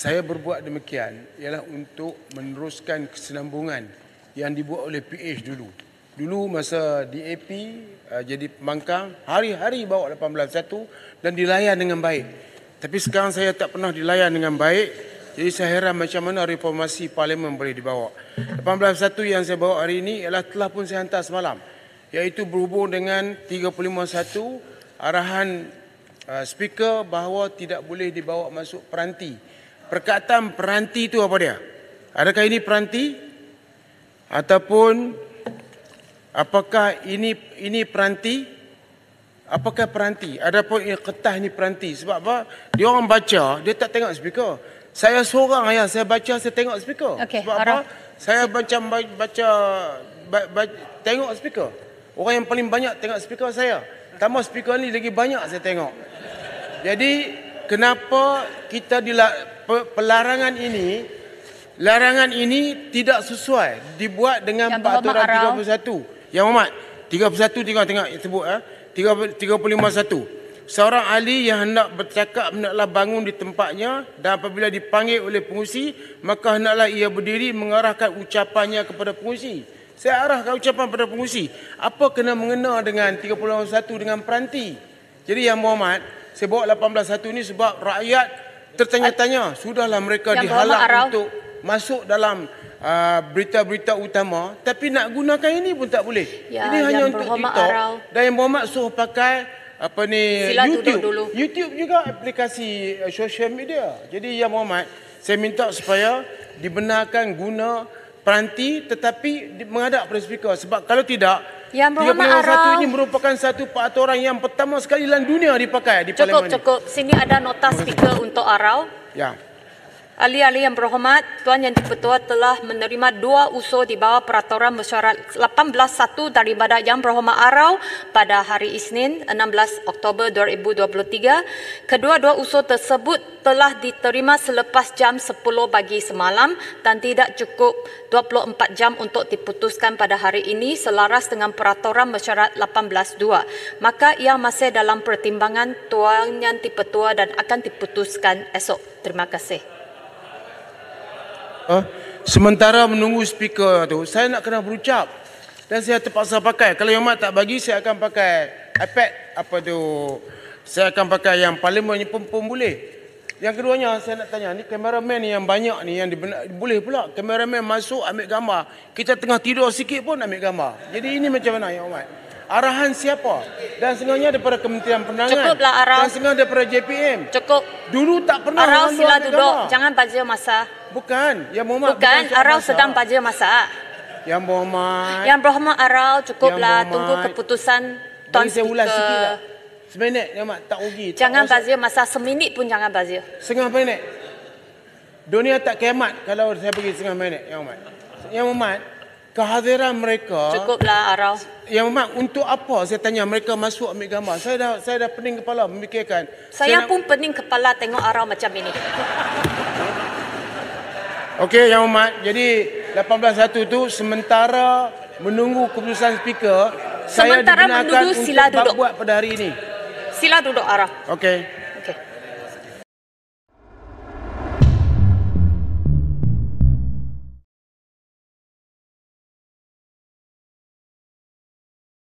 Saya berbuat demikian ialah untuk meneruskan kesinambungan yang dibuat oleh PH dulu. Dulu masa DAP eh, jadi pembangkang, hari-hari bawa 18.1 dan dilayan dengan baik. Tapi sekarang saya tak pernah dilayan dengan baik. Jadi saya heran macam mana reformasi parlimen boleh dibawa. 18.1 yang saya bawa hari ini ialah telah pun saya hantar semalam. Iaitu berhubung dengan 35.1 arahan eh, speaker bahawa tidak boleh dibawa masuk peranti perkataan peranti itu apa dia? Adakah ini peranti? Ataupun apakah ini ini peranti? Apakah peranti? Adapun ini kertas ini peranti. Sebab apa? Dia orang baca, dia tak tengok speaker. Saya seorang ayah, saya baca, saya tengok speaker. Okay, sebab Arab. apa? Saya baca, baca, baca, baca, tengok speaker. Orang yang paling banyak tengok speaker saya. Tambah speaker ni lagi banyak saya tengok. Jadi kenapa kita di pelarangan ini larangan ini tidak sesuai dibuat dengan peraturan 31 yang Muhammad 31 tengok tengok sebut ah ha? 351 seorang ahli yang hendak bercakap hendaklah bangun di tempatnya dan apabila dipanggil oleh pengusi maka hendaklah ia berdiri mengarahkan ucapannya kepada pengusi saya arahkan ucapan kepada pengusi apa kena mengena dengan 31 dengan peranti jadi yang Muhammad saya bawa 18.1 ni sebab rakyat tertanya-tanya. Sudahlah mereka yang dihalang untuk masuk dalam uh, berita-berita uh, utama. Tapi nak gunakan ini pun tak boleh. Ya, ini hanya untuk kita. Dan yang berhormat suruh pakai apa ni YouTube. Dulu. YouTube juga aplikasi uh, social media. Jadi yang berhormat, saya minta supaya dibenarkan guna peranti tetapi menghadap kepada speaker sebab kalau tidak yang berhormat satu ini merupakan satu peraturan yang pertama sekali dalam dunia dipakai di cukup, Cukup cukup sini ada nota speaker untuk arau. Ya. Ali-ali yang berhormat, Tuan Yang Dipertua telah menerima dua usul di bawah Peraturan Mesyuarat 18.1 dari daripada Yang Berhormat Arau pada hari Isnin 16 Oktober 2023. Kedua-dua usul tersebut telah diterima selepas jam 10 pagi semalam dan tidak cukup 24 jam untuk diputuskan pada hari ini selaras dengan Peraturan Mesyuarat 18.2. Maka ia masih dalam pertimbangan Tuan Yang Dipertua dan akan diputuskan esok. Terima kasih. Huh? Ha? Sementara menunggu speaker tu, saya nak kena berucap. Dan saya terpaksa pakai. Kalau yang Mak tak bagi, saya akan pakai iPad. Apa tu? Saya akan pakai yang parlimen pun, pun boleh. Yang keduanya, saya nak tanya. Ni kameraman yang banyak ni, yang dibena- boleh pula. Kameraman masuk, ambil gambar. Kita tengah tidur sikit pun, ambil gambar. Jadi ini macam mana, Yang Umat? Arahan siapa? Dan sebenarnya daripada Kementerian pendangan. Cukuplah arah. Dan sebenarnya daripada JPM. Cukup. Dulu tak pernah. Arah sila duduk. Gambar. Jangan bazir masa. Bukan, Yang Muhammad bukan, bukan Arau masak. sedang baja masak. Yang Muhammad. Yang Muhammad Arau cukuplah Muhammad. tunggu keputusan Tuan Bagi saya Seminit, ya, Mak. Tak rugi. Jangan tak bazir. Masa seminit pun jangan bazir. Setengah minit. Dunia tak kiamat kalau saya pergi setengah minit, ya, Mak. Yang Mak, kehadiran mereka... Cukuplah, Arau. Yang Mak, untuk apa saya tanya mereka masuk ambil gambar? Saya dah saya dah pening kepala memikirkan. Saya, saya pun pening kepala tengok Arau macam ini. Okey Yang Umat, jadi 18.1 tu sementara menunggu keputusan speaker sementara saya digunakan sila untuk duduk. buat pada hari ini. Sila duduk arah. Okey.